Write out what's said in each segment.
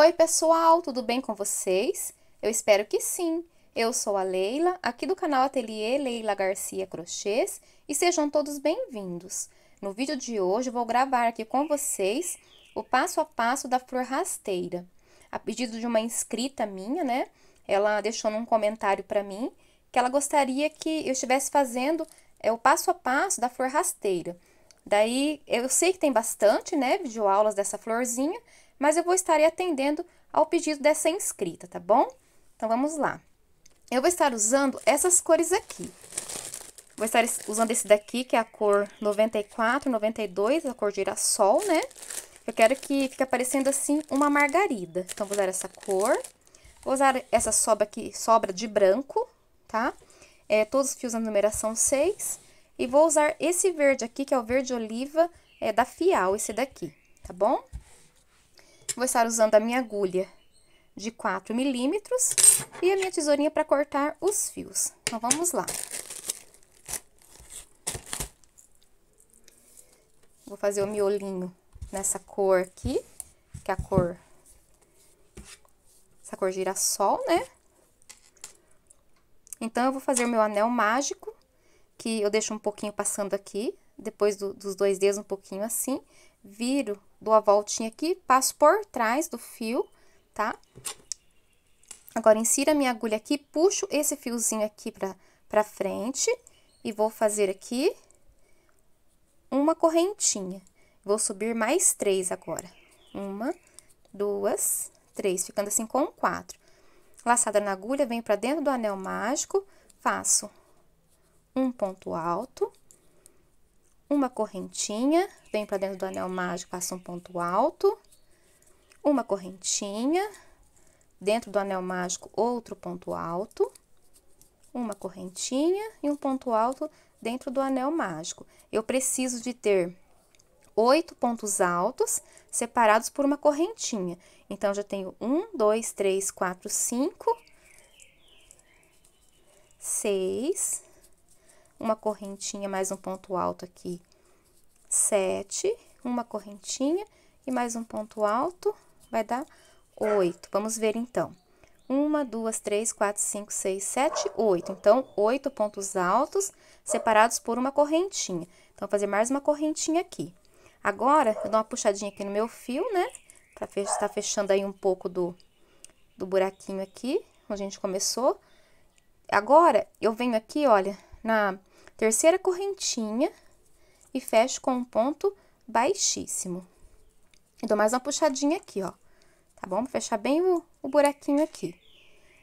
Oi, pessoal, tudo bem com vocês? Eu espero que sim. Eu sou a Leila, aqui do canal Ateliê Leila Garcia Crochês, e sejam todos bem-vindos. No vídeo de hoje, vou gravar aqui com vocês o passo a passo da flor rasteira. A pedido de uma inscrita minha, né? Ela deixou num comentário para mim que ela gostaria que eu estivesse fazendo é, o passo a passo da flor rasteira. Daí, eu sei que tem bastante, né, videoaulas dessa florzinha, mas eu vou estar atendendo ao pedido dessa inscrita, tá bom? Então, vamos lá. Eu vou estar usando essas cores aqui. Vou estar usando esse daqui, que é a cor 94, 92, a cor girassol, né? Eu quero que fique aparecendo assim uma margarida. Então, vou usar essa cor. Vou usar essa sobra aqui, sobra de branco, tá? É, todos os fios na numeração 6. E vou usar esse verde aqui, que é o verde oliva é, da Fial, esse daqui, tá bom? Vou estar usando a minha agulha de 4 milímetros e a minha tesourinha para cortar os fios. Então, vamos lá. Vou fazer o miolinho nessa cor aqui, que é a cor... Essa cor girassol, né? Então, eu vou fazer o meu anel mágico, que eu deixo um pouquinho passando aqui, depois do, dos dois dedos um pouquinho assim, viro dou a voltinha aqui, passo por trás do fio, tá? Agora, insiro a minha agulha aqui, puxo esse fiozinho aqui pra, pra frente e vou fazer aqui uma correntinha. Vou subir mais três agora. Uma, duas, três, ficando assim com quatro. Laçada na agulha, venho pra dentro do anel mágico, faço um ponto alto, uma correntinha, vem para dentro do anel mágico, passa um ponto alto, uma correntinha, dentro do anel mágico, outro ponto alto, uma correntinha e um ponto alto dentro do anel mágico. Eu preciso de ter oito pontos altos separados por uma correntinha. Então, já tenho um, dois, três, quatro, cinco, seis, uma correntinha, mais um ponto alto aqui, sete, uma correntinha e mais um ponto alto, vai dar oito. Vamos ver então. Uma, duas, três, quatro, cinco, seis, sete, oito. Então, oito pontos altos separados por uma correntinha. Então, fazer mais uma correntinha aqui. Agora, eu dou uma puxadinha aqui no meu fio, né? Pra estar tá fechando aí um pouco do, do buraquinho aqui, onde a gente começou. Agora, eu venho aqui, olha, na terceira correntinha e fecho com um ponto baixíssimo. E dou mais uma puxadinha aqui, ó, tá bom? fechar bem o, o buraquinho aqui.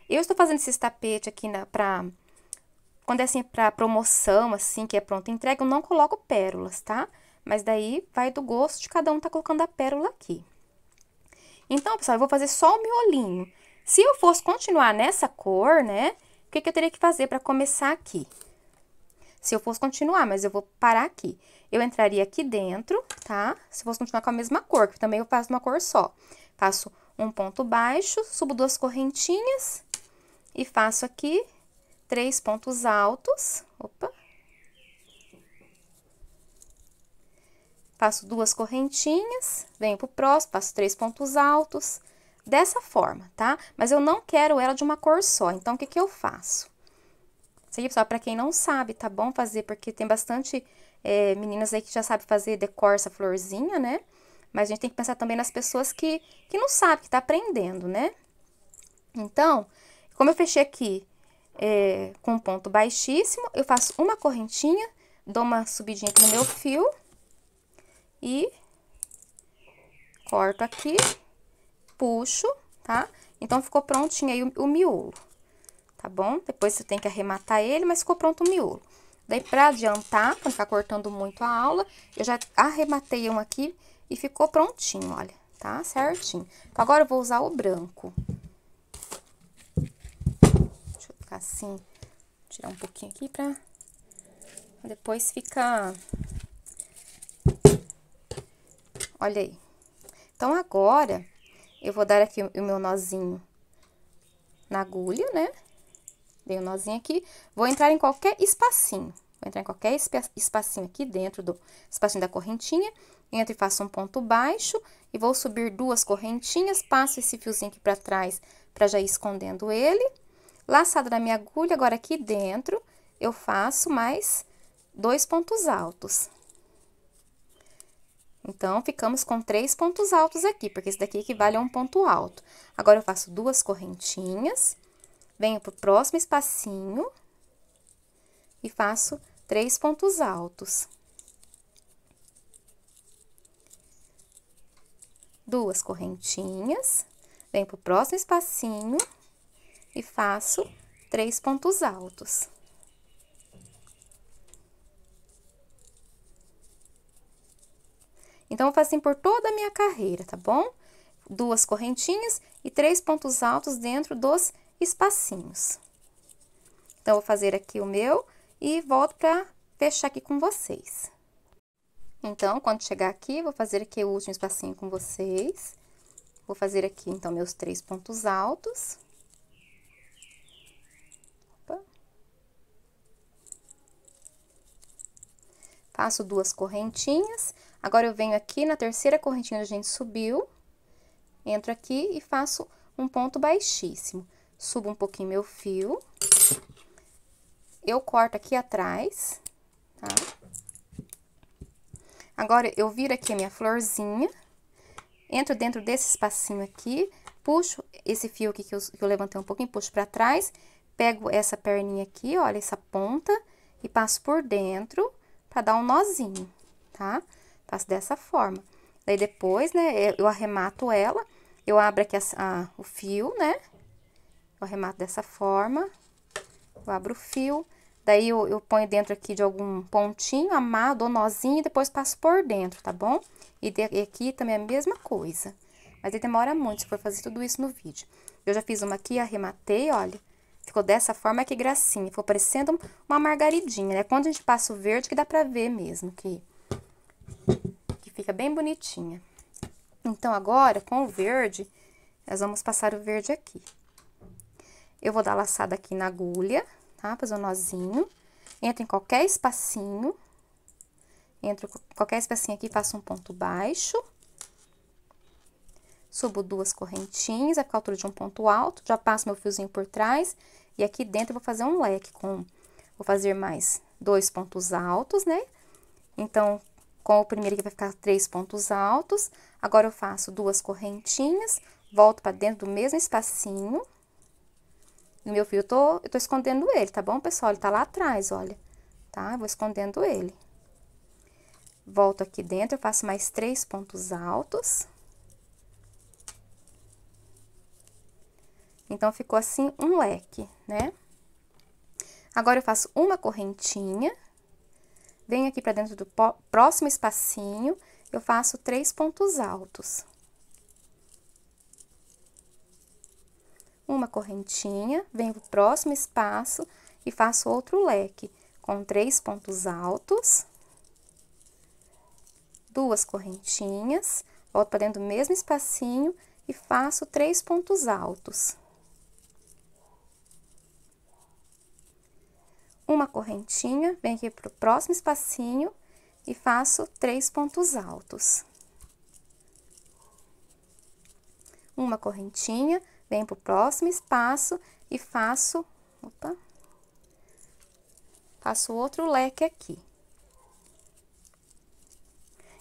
Eu estou fazendo esse tapete aqui na, pra... Quando é assim, pra promoção, assim, que é pronta entrega, eu não coloco pérolas, tá? Mas daí, vai do gosto de cada um tá colocando a pérola aqui. Então, pessoal, eu vou fazer só o miolinho. Se eu fosse continuar nessa cor, né, o que, que eu teria que fazer para começar aqui? se eu fosse continuar, mas eu vou parar aqui. Eu entraria aqui dentro, tá? Se eu fosse continuar com a mesma cor, que também eu faço uma cor só. Faço um ponto baixo, subo duas correntinhas e faço aqui três pontos altos. Opa! Faço duas correntinhas, venho pro próximo, faço três pontos altos, dessa forma, tá? Mas eu não quero ela de uma cor só, então, o que que eu faço? Isso só para quem não sabe, tá bom fazer, porque tem bastante é, meninas aí que já sabe fazer decor essa florzinha, né? Mas a gente tem que pensar também nas pessoas que, que não sabe, que tá aprendendo, né? Então, como eu fechei aqui é, com um ponto baixíssimo, eu faço uma correntinha, dou uma subidinha aqui no meu fio e corto aqui, puxo, tá? Então, ficou prontinho aí o, o miolo tá bom? Depois você tem que arrematar ele, mas ficou pronto o miolo. Daí, pra adiantar, pra não ficar cortando muito a aula, eu já arrematei um aqui e ficou prontinho, olha, tá? Certinho. Então, agora eu vou usar o branco. Deixa eu ficar assim, tirar um pouquinho aqui pra... Depois fica... Olha aí. Então, agora, eu vou dar aqui o meu nozinho na agulha, né? Dei um nozinho aqui. Vou entrar em qualquer espacinho. Vou entrar em qualquer espacinho aqui dentro do espacinho da correntinha. Entro e faço um ponto baixo. E vou subir duas correntinhas. Passo esse fiozinho aqui pra trás pra já ir escondendo ele. Laçado na minha agulha, agora aqui dentro, eu faço mais dois pontos altos. Então, ficamos com três pontos altos aqui, porque esse daqui equivale é a um ponto alto. Agora, eu faço duas correntinhas Venho pro próximo espacinho e faço três pontos altos. Duas correntinhas, venho pro próximo espacinho e faço três pontos altos. Então, eu faço assim por toda a minha carreira, tá bom? Duas correntinhas e três pontos altos dentro dos espacinhos. Então, vou fazer aqui o meu e volto para fechar aqui com vocês. Então, quando chegar aqui, vou fazer aqui o último espacinho com vocês. Vou fazer aqui, então, meus três pontos altos. Faço duas correntinhas. Agora, eu venho aqui na terceira correntinha onde a gente subiu. Entro aqui e faço um ponto baixíssimo subo um pouquinho meu fio. Eu corto aqui atrás, tá? Agora, eu viro aqui a minha florzinha, entro dentro desse espacinho aqui, puxo esse fio aqui que eu, que eu levantei um pouquinho, puxo pra trás, pego essa perninha aqui, olha, essa ponta, e passo por dentro pra dar um nozinho, tá? Faço dessa forma. Daí, depois, né, eu arremato ela, eu abro aqui a, a, o fio, né? Eu arremato dessa forma, eu abro o fio, daí eu, eu ponho dentro aqui de algum pontinho, amado, ou nozinho e depois passo por dentro, tá bom? E, de, e aqui também é a mesma coisa, mas ele demora muito se for fazer tudo isso no vídeo. Eu já fiz uma aqui, arrematei, olha, Ficou dessa forma, que gracinha. Ficou parecendo uma margaridinha, né? Quando a gente passa o verde que dá pra ver mesmo, que, que fica bem bonitinha. Então, agora, com o verde, nós vamos passar o verde aqui. Eu vou dar laçada aqui na agulha, tá? Fazer um nozinho. Entro em qualquer espacinho. Entro qualquer espacinho aqui, faço um ponto baixo. Subo duas correntinhas, vai é ficar a altura de um ponto alto. Já passo meu fiozinho por trás. E aqui dentro eu vou fazer um leque com... Vou fazer mais dois pontos altos, né? Então, com o primeiro aqui vai ficar três pontos altos. Agora, eu faço duas correntinhas, volto para dentro do mesmo espacinho e o meu fio, eu tô, eu tô escondendo ele, tá bom, pessoal? Ele tá lá atrás, olha, tá? Eu vou escondendo ele. Volto aqui dentro, eu faço mais três pontos altos. Então, ficou assim um leque, né? Agora, eu faço uma correntinha, venho aqui pra dentro do próximo espacinho, eu faço três pontos altos. uma correntinha, venho pro próximo espaço e faço outro leque com três pontos altos, duas correntinhas, volto para dentro do mesmo espacinho e faço três pontos altos. Uma correntinha, venho aqui pro próximo espacinho e faço três pontos altos. Uma correntinha, Venho pro próximo espaço e faço, opa, faço outro leque aqui.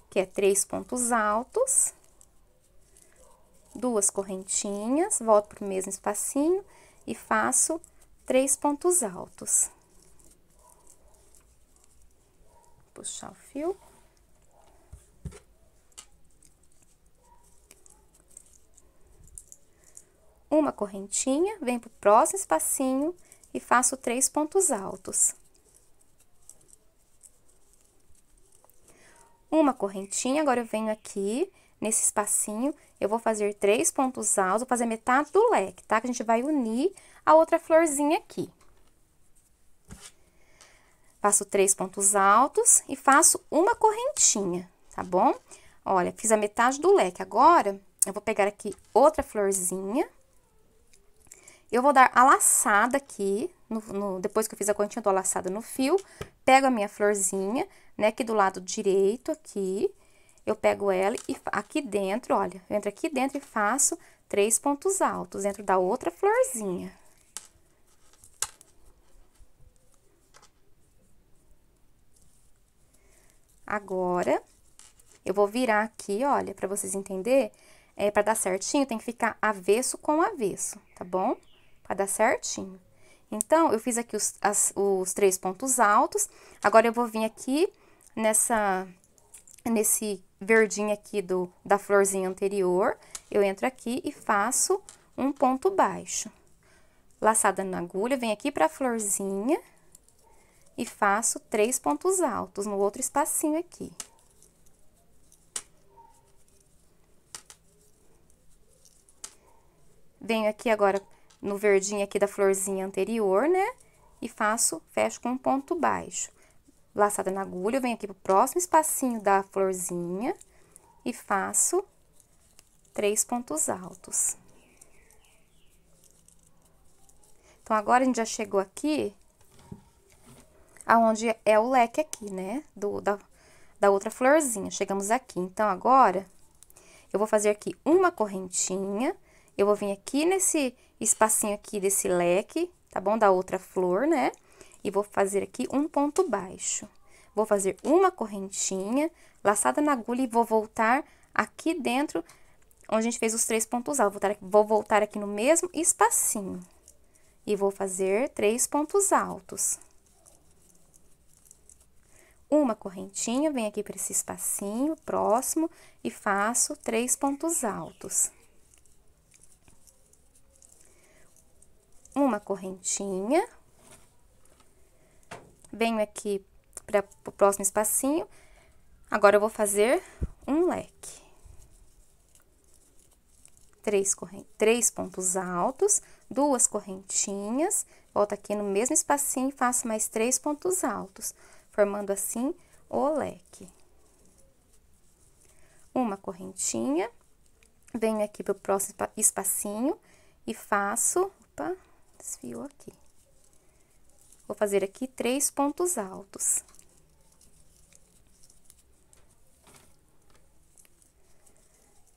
Que é três pontos altos, duas correntinhas, volto pro mesmo espacinho e faço três pontos altos. Puxar o fio. uma correntinha, venho pro próximo espacinho e faço três pontos altos. Uma correntinha, agora eu venho aqui nesse espacinho, eu vou fazer três pontos altos, vou fazer metade do leque, tá? Que a gente vai unir a outra florzinha aqui. Faço três pontos altos e faço uma correntinha, tá bom? Olha, fiz a metade do leque. Agora, eu vou pegar aqui outra florzinha. Eu vou dar a laçada aqui, no, no, depois que eu fiz a continha, eu dou a laçada no fio, pego a minha florzinha, né, aqui do lado direito, aqui, eu pego ela e aqui dentro, olha, eu entro aqui dentro e faço três pontos altos dentro da outra florzinha. Agora, eu vou virar aqui, olha, para vocês entenderem, é, para dar certinho, tem que ficar avesso com avesso, tá bom? para dar certinho. Então, eu fiz aqui os, as, os três pontos altos. Agora, eu vou vir aqui nessa, nesse verdinho aqui do, da florzinha anterior. Eu entro aqui e faço um ponto baixo. Laçada na agulha, venho aqui pra florzinha e faço três pontos altos no outro espacinho aqui. Venho aqui agora no verdinho aqui da florzinha anterior, né? E faço, fecho com um ponto baixo. Laçada na agulha, eu venho aqui pro próximo espacinho da florzinha e faço três pontos altos. Então, agora a gente já chegou aqui, aonde é o leque aqui, né? Do, da, da outra florzinha. Chegamos aqui. Então, agora, eu vou fazer aqui uma correntinha, eu vou vir aqui nesse espacinho aqui desse leque, tá bom? Da outra flor, né? E vou fazer aqui um ponto baixo. Vou fazer uma correntinha, laçada na agulha e vou voltar aqui dentro, onde a gente fez os três pontos altos. Vou voltar aqui no mesmo espacinho. E vou fazer três pontos altos. Uma correntinha, venho aqui para esse espacinho próximo e faço três pontos altos. uma correntinha. Venho aqui para o próximo espacinho. Agora, eu vou fazer um leque. Três, correntes três pontos altos, duas correntinhas, volto aqui no mesmo espacinho e faço mais três pontos altos, formando assim o leque. Uma correntinha, venho aqui pro próximo espacinho e faço, opa, Desfio aqui. Vou fazer aqui três pontos altos.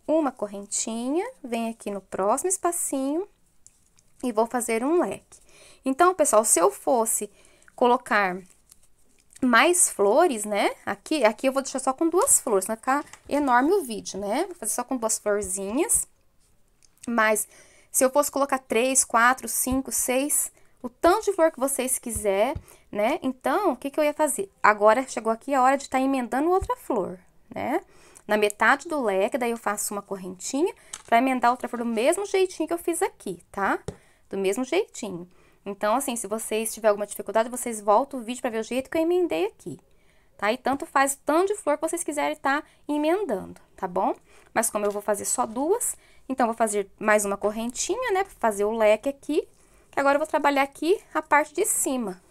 Uma correntinha, vem aqui no próximo espacinho e vou fazer um leque. Então, pessoal, se eu fosse colocar mais flores, né? Aqui, aqui eu vou deixar só com duas flores, vai ficar enorme o vídeo, né? Vou fazer só com duas florzinhas, mas se eu fosse colocar 3, 4, 5, 6, o tanto de flor que vocês quiser, né? Então, o que, que eu ia fazer? Agora chegou aqui a hora de estar tá emendando outra flor, né? Na metade do leque, daí eu faço uma correntinha para emendar outra flor do mesmo jeitinho que eu fiz aqui, tá? Do mesmo jeitinho. Então, assim, se vocês tiverem alguma dificuldade, vocês voltam o vídeo para ver o jeito que eu emendei aqui, tá? E tanto faz o tanto de flor que vocês quiserem estar tá emendando, tá bom? Mas como eu vou fazer só duas, então, vou fazer mais uma correntinha, né? fazer o leque aqui. Que agora eu vou trabalhar aqui a parte de cima.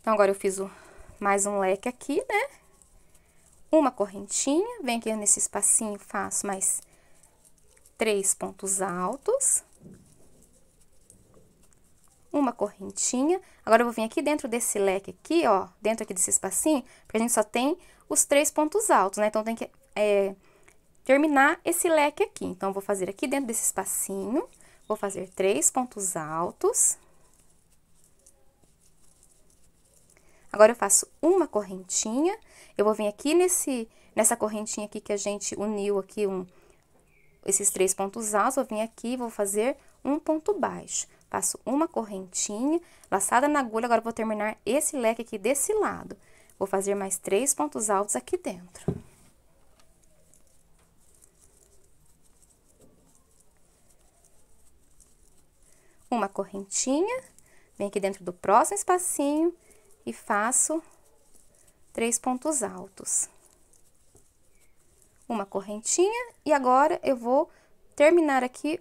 Então, agora eu fiz o, mais um leque aqui, né? Uma correntinha, venho aqui nesse espacinho, faço mais três pontos altos. Uma correntinha. Agora, eu vou vir aqui dentro desse leque aqui, ó, dentro aqui desse espacinho, porque a gente só tem os três pontos altos, né? Então, tem que é, terminar esse leque aqui. Então, vou fazer aqui dentro desse espacinho, vou fazer três pontos altos. Agora, eu faço uma correntinha, eu vou vir aqui nesse, nessa correntinha aqui que a gente uniu aqui um, esses três pontos altos, vou vir aqui e vou fazer um ponto baixo. Faço uma correntinha, laçada na agulha, agora vou terminar esse leque aqui desse lado. Vou fazer mais três pontos altos aqui dentro. uma correntinha, bem aqui dentro do próximo espacinho e faço três pontos altos. Uma correntinha e agora eu vou terminar aqui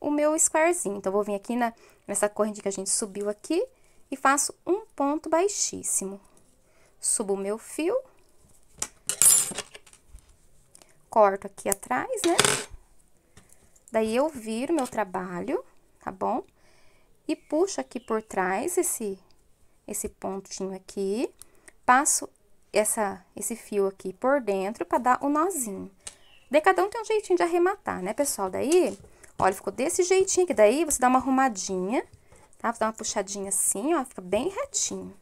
o meu squarezinho. Então, vou vir aqui na, nessa corrente que a gente subiu aqui e faço um ponto baixíssimo. Subo o meu fio. Corto aqui atrás, né? Daí, eu viro meu trabalho, tá bom? e puxo aqui por trás esse, esse pontinho aqui, passo essa, esse fio aqui por dentro para dar o um nozinho. Daí, cada um tem um jeitinho de arrematar, né, pessoal? Daí, olha, ficou desse jeitinho daí você dá uma arrumadinha, tá? Você dá uma puxadinha assim, ó, fica bem retinho.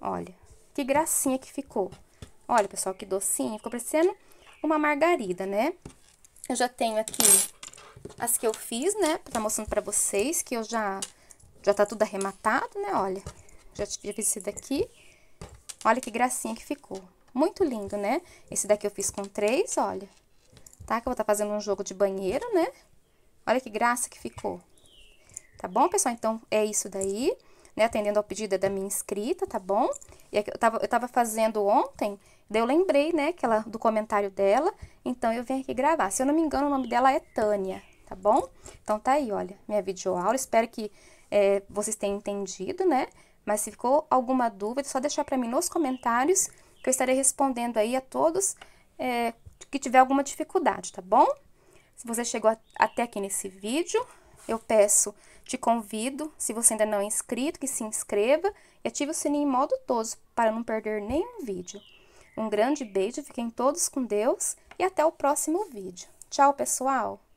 Olha, que gracinha que ficou. Olha, pessoal, que docinho, ficou parecendo uma margarida, né? Eu já tenho aqui as que eu fiz, né? Tá mostrando pra vocês que eu já já tá tudo arrematado, né? Olha, já, já esse daqui. Olha que gracinha que ficou. Muito lindo, né? Esse daqui eu fiz com três, olha. Tá? Que eu vou estar tá fazendo um jogo de banheiro, né? Olha que graça que ficou. Tá bom, pessoal? Então, é isso daí, né? Atendendo ao pedido da minha inscrita, tá bom? E é eu tava, eu tava fazendo ontem, daí eu lembrei, né, que ela, do comentário dela. Então, eu vim aqui gravar. Se eu não me engano, o nome dela é Tânia, tá bom? Então, tá aí, olha, minha videoaula. Espero que é, vocês têm entendido, né? Mas se ficou alguma dúvida, só deixar para mim nos comentários, que eu estarei respondendo aí a todos é, que tiver alguma dificuldade, tá bom? Se você chegou a, até aqui nesse vídeo, eu peço, te convido, se você ainda não é inscrito, que se inscreva e ative o sininho em modo todos para não perder nenhum vídeo. Um grande beijo, fiquem todos com Deus e até o próximo vídeo. Tchau, pessoal!